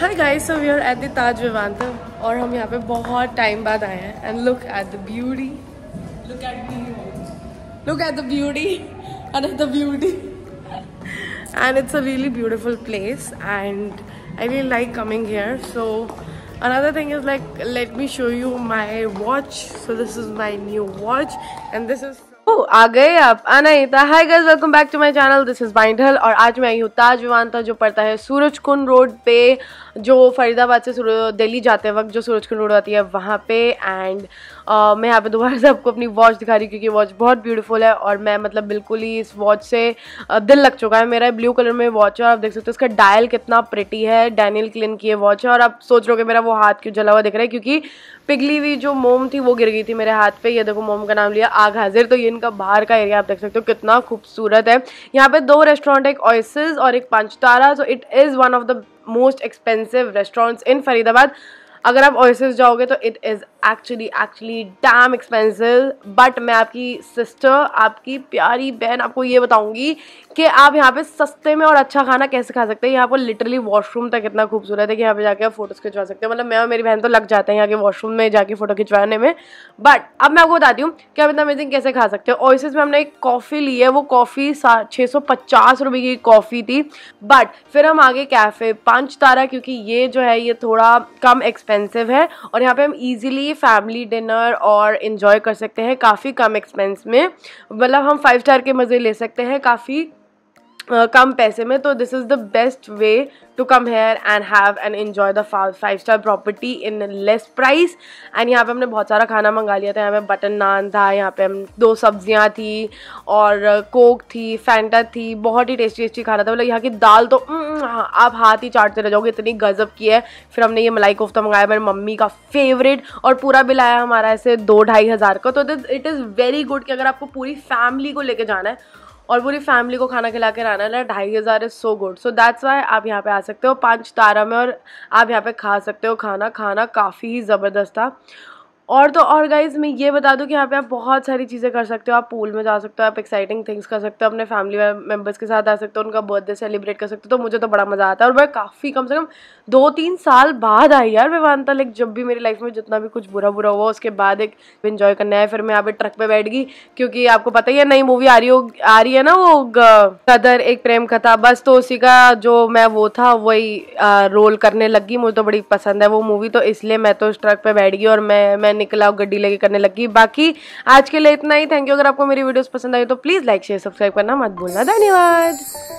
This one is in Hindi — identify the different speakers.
Speaker 1: hi guys so we are at the Taj Vivanta और हम यहाँ पे बहुत टाइम बाद आए हैं and look at the beauty look at look at the beauty and at the beauty and it's a really beautiful place and I really like coming here so another thing is like let me show you my watch so this is my new watch and this is ओ, आ गए आप आना ही था hi guys welcome back to my channel this is Bindal और आज मैं आई हूँ ताज विमानता जो पड़ता है सूरज कुंड रोड पे जो फरीदाबाद से दिल्ली जाते वक्त जो सूरज कुंड रोड आती है वहाँ पे एंड uh, मैं यहाँ पे दोबारा से आपको अपनी वॉच दिखा रही हूँ क्योंकि वॉच बहुत ब्यूटीफुल है और मैं मतलब बिल्कुल ही इस वॉच से दिल लग चुका है मेरा ब्लू कलर में वॉच है और आप देख सकते हो इसका डायल कितना प्रिटी है डैनियल क्लिन की ये वॉच है और आप सोच रहे हो मेरा वो हाथ क्यों जला हुआ दिख रहा है क्योंकि पिघली हुई जो मोम थी वो गिर गई थी मेरे हाथ पे ये देखो मोम का नाम लिया आग हाजिर तो ये लेकिन का बाहर का एरिया आप देख सकते हो कितना खूबसूरत है यहाँ पे दो रेस्टोरेंट एक ऑयसिस और एक पंचतारा so it is one of the most expensive restaurants in Faridabad अगर आप ऑयसिस जाओगे तो it is actually actually damn expensive but मैं आपकी सिस्टर आपकी प्यारी बहन आपको ये बताऊंगी कि आप यहाँ पे सस्ते में और अच्छा खाना कैसे खा सकते हैं यहाँ पर लिटरली वॉशरूम तक इतना खूबसूरत है कि यहाँ पे जाके आप फोटोज़ खिंचवा सकते हैं मतलब मैं और मेरी बहन तो लग जाते हैं यहाँ के वॉशरूम में जाके फ़ोटो खिंचवाने में बट अब मैं आपको बताती हूँ कि आप इतना अमेजिंग कैसे खा सकते हो ओइसिस में हमने एक कॉफ़ी ली है वो कॉफ़ी छः सौ पचास रुपये की कॉफ़ी थी बट फिर हम आगे कैफ़े पाँच तारा क्योंकि ये जो है ये थोड़ा कम एक्सपेंसिव है और यहाँ पे हम ईजिली फैमिली डिनर और इन्जॉय कर सकते हैं काफ़ी कम एक्सपेंस में मतलब हम फाइव स्टार के मज़े ले सकते हैं काफ़ी कम पैसे में तो this is the best way to come here and have and enjoy the five star property in less price and यहाँ पे हमने बहुत सारा खाना मंगा लिया था यहाँ पे बटन नान था यहाँ पे हम दो सब्जियाँ थी और कोक थी फैंटा थी बहुत ही टेस्टी टेस्टी खाना था मतलब यहाँ की दाल तो हाँ, आप हाथ ही चाटते रह जाओगे इतनी गज़ब की है फिर हमने ये मलाई कोफ्ता मंगाया मेरी मम्मी का फेवरेट और पूरा बिल आया हमारा ऐसे दो ढाई हज़ार का तो इट इज़ वेरी गुड कि अगर आपको पूरी फैमिली को लेके जाना है और पूरी फैमिली को खाना खिला के रहने वाला ढाई हज़ार is so good so that's why आप यहाँ पे आ सकते हो पाँच तारा में और आप यहाँ पे खा सकते हो खाना खाना काफ़ी ही ज़बरदस्त था और तो और गाइज मैं ये बता दूँ कि यहाँ पे आप बहुत सारी चीज़ें कर सकते हो आप पूल में जा सकते हो आप एक्साइटिंग थिंग्स कर सकते हो अपने फैमिली मेम्बर्स के साथ आ सकते हो उनका बर्थडे सेलिब्रेट कर सकते हो तो मुझे तो बड़ा मज़ा आता है और मैं काफ़ी कम से कम दो तीन साल बाद आई यार मैं मानता लाइक जब भी मेरी लाइफ में जितना भी कुछ बुरा बुरा हुआ उसके बाद एक इन्जॉय करने आया फिर मैं यहाँ पे ट्रक पर बैठ गई क्योंकि आपको पता ही है नई मूवी आ रही हो आ रही है ना वो कदर एक प्रेम कथा बस तो उसी का जो मैं वो था वही रोल करने लगी मुझे तो बड़ी पसंद है वो मूवी तो इसलिए मैं तो उस ट्रक पर बैठ गई और मैं मैं निकला गड्डी लेके करने लगी बाकी आज के लिए इतना ही थैंक यू अगर आपको मेरी वीडियोस पसंद आई तो प्लीज़ लाइक शेयर सब्सक्राइब करना मत भूलना धन्यवाद